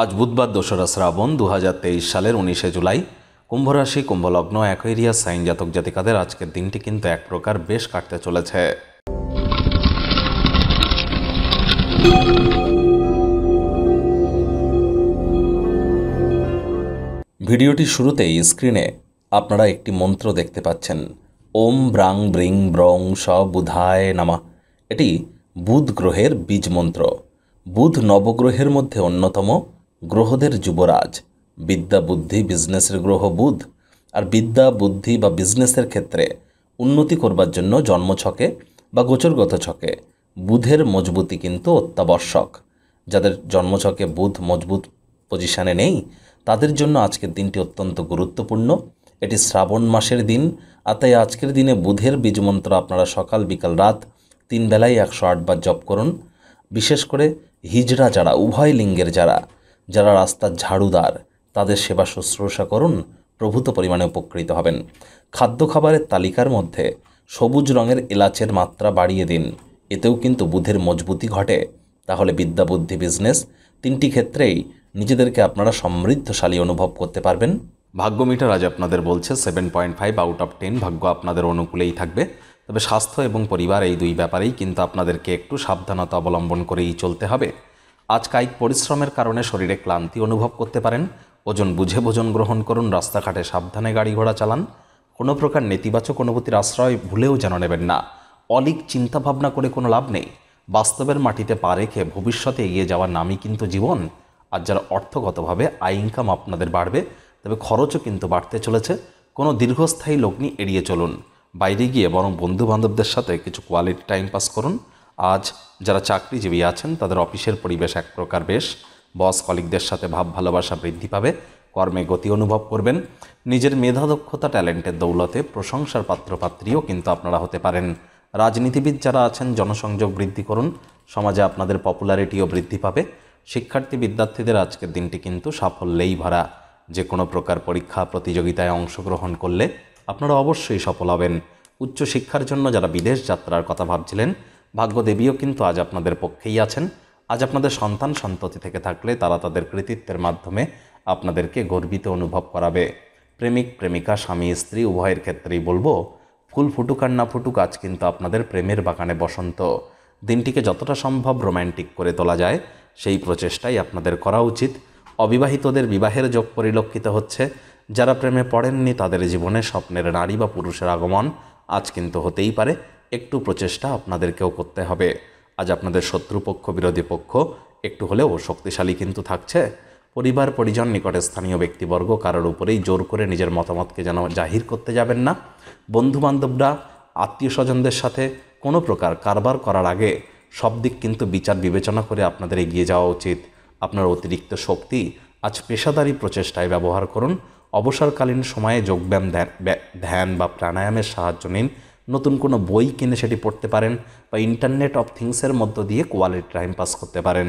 আজ বুধবার দোসরা শ্রাবণ দু সালের উনিশে জুলাই কুম্ভরাশি কুম্ভলগ্ন অ্যাকোয়েরিয়া সাইন জাতক জাতিকাদের আজকের দিনটি কিন্তু এক প্রকার বেশ কাটতে চলেছে ভিডিওটি শুরুতেই স্ক্রিনে আপনারা একটি মন্ত্র দেখতে পাচ্ছেন ওম ব্রাং ব্রিং ব্রং স বুধায় নামা এটি বুধ গ্রহের বীজ মন্ত্র বুধ নবগ্রহের মধ্যে অন্যতম গ্রহদের যুবরাজ বিদ্যা বুদ্ধি বিজনেসের গ্রহ বুধ আর বিদ্যা বুদ্ধি বা বিজনেসের ক্ষেত্রে উন্নতি করবার জন্য জন্মছকে বা গোচরগত ছকে বুধের মজবুতি কিন্তু অত্যাবশ্যক যাদের জন্মছকে বুধ মজবুত পজিশানে নেই তাদের জন্য আজকের দিনটি অত্যন্ত গুরুত্বপূর্ণ এটি শ্রাবণ মাসের দিন আর তাই আজকের দিনে বুধের বীজমন্ত্র আপনারা সকাল বিকাল রাত তিন বেলায় একশো আটবার জপ করুন বিশেষ করে হিজড়া যারা উভয় লিঙ্গের যারা যারা রাস্তার ঝাড়ুদার তাদের সেবা শুশ্রূষা করুন প্রভূত পরিমাণে উপকৃত হবেন খাদ্য খাবারের তালিকার মধ্যে সবুজ রঙের এলাচের মাত্রা বাড়িয়ে দিন এতেও কিন্তু বুধের মজবুতি ঘটে তাহলে বিদ্যা বুদ্ধি বিজনেস তিনটি ক্ষেত্রেই নিজেদেরকে আপনারা সমৃদ্ধশালী অনুভব করতে পারবেন ভাগ্য মিটার আজ আপনাদের বলছে seven point five out of ten ভাগ্য আপনাদের অনুকূলেই থাকবে তবে স্বাস্থ্য এবং পরিবার এই দুই ব্যাপারেই কিন্তু আপনাদেরকে একটু সাবধানতা অবলম্বন করেই চলতে হবে আজ কায়িক পরিশ্রমের কারণে শরীরে ক্লান্তি অনুভব করতে পারেন ওজন বুঝে ভোজন গ্রহণ করুন রাস্তাঘাটে সাবধানে গাড়ি ঘোড়া চালান কোনো প্রকার নেতিবাচক অনুভূতির আশ্রয় ভুলেও যেন নেবেন না অলিক চিন্তাভাবনা করে কোনো লাভ নেই বাস্তবের মাটিতে পা রেখে ভবিষ্যতে এগিয়ে যাওয়ার নামই কিন্তু জীবন আর যারা অর্থগতভাবে আয় ইনকাম আপনাদের বাড়বে তবে খরচও কিন্তু বাড়তে চলেছে কোনো দীর্ঘস্থায়ী লগ্নি এড়িয়ে চলুন বাইরে গিয়ে বরং বন্ধুবান্ধবদের সাথে কিছু কোয়ালিটি টাইম পাস করুন আজ যারা চাকরিজীবী আছেন তাদের অফিসের পরিবেশ এক প্রকার বেশ বস কলিকদের সাথে ভাব ভালোবাসা বৃদ্ধি পাবে কর্মে গতি অনুভব করবেন নিজের মেধা দক্ষতা ট্যালেন্টের দৌলতে প্রশংসার পাত্রপাত্রীও কিন্তু আপনারা হতে পারেন রাজনীতিবিদ যারা আছেন জনসংযোগ বৃদ্ধি করুন সমাজে আপনাদের পপুলারিটিও বৃদ্ধি পাবে শিক্ষার্থী বিদ্যার্থীদের আজকের দিনটি কিন্তু সাফল্যেই ভরা যে কোনো প্রকার পরীক্ষা প্রতিযোগিতায় অংশগ্রহণ করলে আপনারা অবশ্যই সফল হবেন উচ্চশিক্ষার জন্য যারা বিদেশ যাত্রার কথা ভাবছিলেন ভাগ্যদেবীও কিন্তু আজ আপনাদের পক্ষেই আছেন আজ আপনাদের সন্তান সন্ততি থেকে থাকলে তারা তাদের কৃতিত্বের মাধ্যমে আপনাদেরকে গর্বিত অনুভব করাবে প্রেমিক প্রেমিকা স্বামী স্ত্রী উভয়ের ক্ষেত্রেই বলবো ফুল ফুটুক আর না ফুটুক আজ কিন্তু আপনাদের প্রেমের বাগানে বসন্ত দিনটিকে যতটা সম্ভব রোম্যান্টিক করে তোলা যায় সেই প্রচেষ্টাই আপনাদের করা উচিত অবিবাহিতদের বিবাহের যোগ পরিলক্ষিত হচ্ছে যারা প্রেমে পড়েননি তাদের জীবনে স্বপ্নের নারী বা পুরুষের আগমন আজ কিন্তু হতেই পারে একটু প্রচেষ্টা আপনাদেরকেও করতে হবে আজ আপনাদের শত্রুপক্ষ বিরোধী পক্ষ একটু হলেও শক্তিশালী কিন্তু থাকছে পরিবার পরিজন নিকটে স্থানীয় ব্যক্তিবর্গ কারোর উপরেই জোর করে নিজের মতামতকে যেন জাহির করতে যাবেন না বন্ধুবান্ধবরা আত্মীয় স্বজনদের সাথে কোনো প্রকার কারবার করার আগে সব দিক কিন্তু বিচার বিবেচনা করে আপনাদের এগিয়ে যাওয়া উচিত আপনার অতিরিক্ত শক্তি আজ পেশাদারি প্রচেষ্টায় ব্যবহার করুন অবসরকালীন সময়ে যোগব্যায়াম ধ্যান বা প্রাণায়ামের সাহায্য নিন নতুন কোনো বই কিনে সেটি পড়তে পারেন বা ইন্টারনেট অফ থিংসের মধ্য দিয়ে কোয়ালিটি টাইম পাস করতে পারেন